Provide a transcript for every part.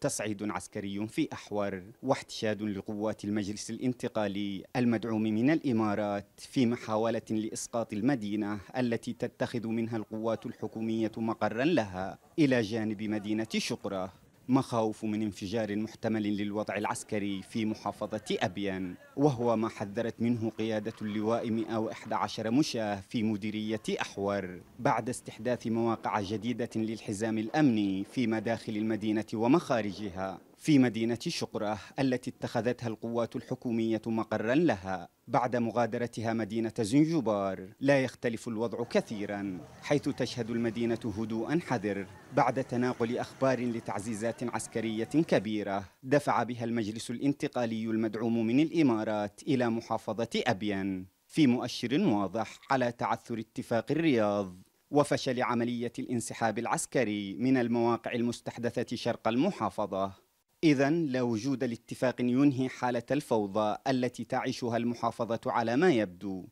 تصعيد عسكري في أحور واحتشاد لقوات المجلس الانتقالي المدعوم من الإمارات في محاولة لإسقاط المدينة التي تتخذ منها القوات الحكومية مقرا لها إلى جانب مدينة شقرة مخاوف من انفجار محتمل للوضع العسكري في محافظة أبيان وهو ما حذرت منه قيادة اللواء 111 مشاه في مديرية أحور بعد استحداث مواقع جديدة للحزام الأمني في مداخل المدينة ومخارجها في مدينة شقرة التي اتخذتها القوات الحكومية مقرا لها بعد مغادرتها مدينة زنجبار لا يختلف الوضع كثيرا حيث تشهد المدينة هدوءا حذر بعد تناقل أخبار لتعزيزات عسكرية كبيرة دفع بها المجلس الانتقالي المدعوم من الإمارات إلى محافظة أبين في مؤشر واضح على تعثر اتفاق الرياض وفشل عملية الانسحاب العسكري من المواقع المستحدثة شرق المحافظة إذا لا وجود لاتفاق ينهي حالة الفوضى التي تعيشها المحافظة على ما يبدو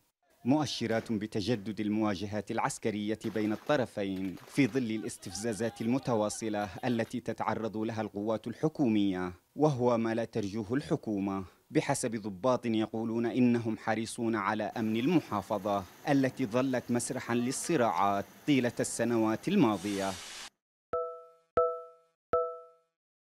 مؤشرات بتجدد المواجهات العسكرية بين الطرفين في ظل الاستفزازات المتواصلة التي تتعرض لها القوات الحكومية وهو ما لا ترجوه الحكومة بحسب ضباط يقولون إنهم حريصون على أمن المحافظة التي ظلت مسرحا للصراعات طيلة السنوات الماضية